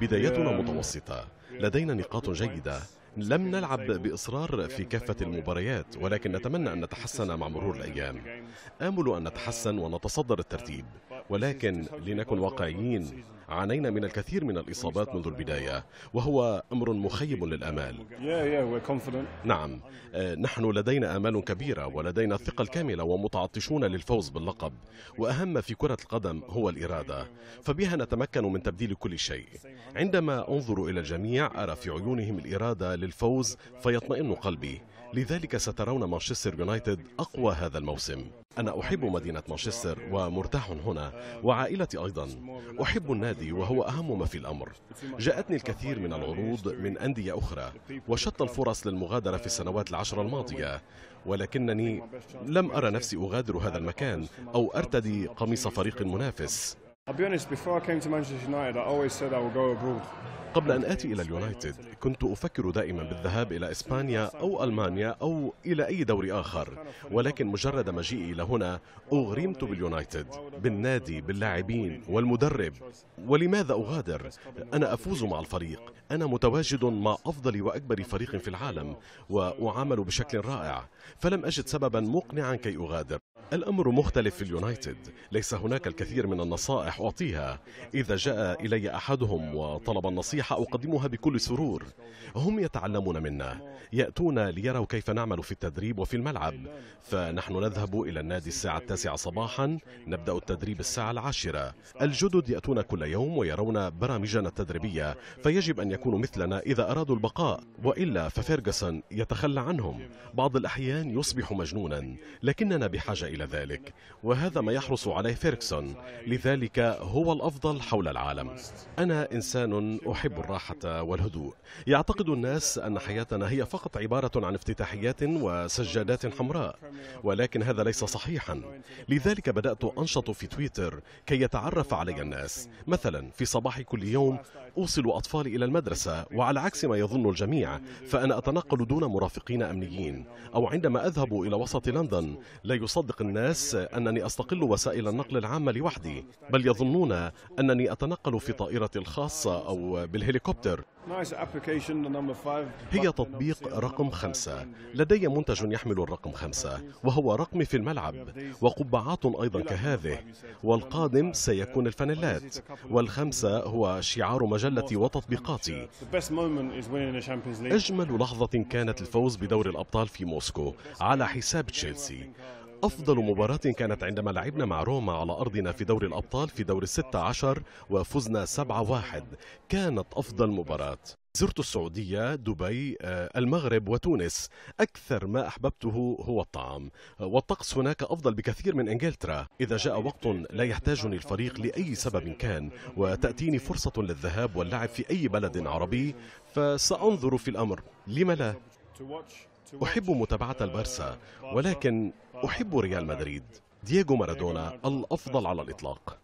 بدايتنا متوسطة لدينا نقاط جيدة لم نلعب بإصرار في كافة المباريات ولكن نتمنى أن نتحسن مع مرور الأيام آمل أن نتحسن ونتصدر الترتيب ولكن لنكن واقعيين عانينا من الكثير من الإصابات منذ البداية وهو أمر مخيب للأمال نعم آه، نحن لدينا آمال كبيرة ولدينا الثقة الكاملة ومتعطشون للفوز باللقب وأهم في كرة القدم هو الإرادة فبها نتمكن من تبديل كل شيء عندما أنظر إلى الجميع أرى في عيونهم الإرادة للفوز فيطمئن قلبي لذلك سترون مانشستر يونايتد أقوى هذا الموسم أنا أحب مدينة مانشستر ومرتاح هنا وعائلتي أيضا أحب النادي النادي وهو أهم ما في الأمر جاءتني الكثير من العروض من أندية أخرى وشتى الفرص للمغادرة في السنوات العشر الماضية ولكنني لم أرى نفسي أغادر هذا المكان أو أرتدي قميص فريق منافس قبل أن آتي إلى اليونايتد كنت أفكر دائما بالذهاب إلى إسبانيا أو ألمانيا أو إلى أي دوري آخر ولكن مجرد مجيئي إلى هنا أغرمت باليونايتد بالنادي باللاعبين والمدرب ولماذا أغادر؟ أنا أفوز مع الفريق أنا متواجد مع أفضل وأكبر فريق في العالم وأعامل بشكل رائع فلم أجد سببا مقنعا كي أغادر الأمر مختلف في اليونايتد ليس هناك الكثير من النصائح أعطيها إذا جاء إلي أحدهم وطلب النصيحة أقدمها بكل سرور هم يتعلمون منا يأتون ليروا كيف نعمل في التدريب وفي الملعب فنحن نذهب إلى النادي الساعة التاسعة صباحا نبدأ التدريب الساعة العاشرة الجدد يأتون كل يوم ويرون برامجنا التدريبية فيجب أن يكونوا مثلنا إذا أرادوا البقاء وإلا ففيرغسون يتخلى عنهم بعض الأحيان يصبح مجنونا لكننا بحاجة إلى ذلك وهذا ما يحرص عليه فيركسون لذلك هو الأفضل حول العالم أنا إنسان أحب الراحة والهدوء يعتقد الناس أن حياتنا هي فقط عبارة عن افتتاحيات وسجادات حمراء ولكن هذا ليس صحيحا لذلك بدأت أنشط في تويتر كي يتعرف علي الناس مثلا في صباح كل يوم أوصل أطفالي إلى المدرسة وعلى عكس ما يظن الجميع فأنا أتنقل دون مرافقين أمنيين أو عندما أذهب إلى وسط لندن لا يصدق الناس أنني أستقل وسائل النقل العامة لوحدي بل يظنون أنني أتنقل في طائرتي الخاصة أو بالهليكوبتر هي تطبيق رقم خمسة لدي منتج يحمل الرقم خمسة وهو رقمي في الملعب وقبعات أيضا كهذه والقادم سيكون الفانيلات والخمسة هو شعار مجلتي وتطبيقاتي أجمل لحظة كانت الفوز بدور الأبطال في موسكو على حساب تشيلسي أفضل مباراة كانت عندما لعبنا مع روما على أرضنا في دور الأبطال في دور الستة عشر وفزنا سبعة واحد كانت أفضل مباراة زرت السعودية دبي آه، المغرب وتونس أكثر ما أحببته هو الطعام آه، والطقس هناك أفضل بكثير من إنجلترا إذا جاء وقت لا يحتاجني الفريق لأي سبب كان وتأتيني فرصة للذهاب واللعب في أي بلد عربي فسأنظر في الأمر لم لا أحب متابعة البارسا ولكن أحب ريال مدريد دييغو مارادونا الأفضل على الإطلاق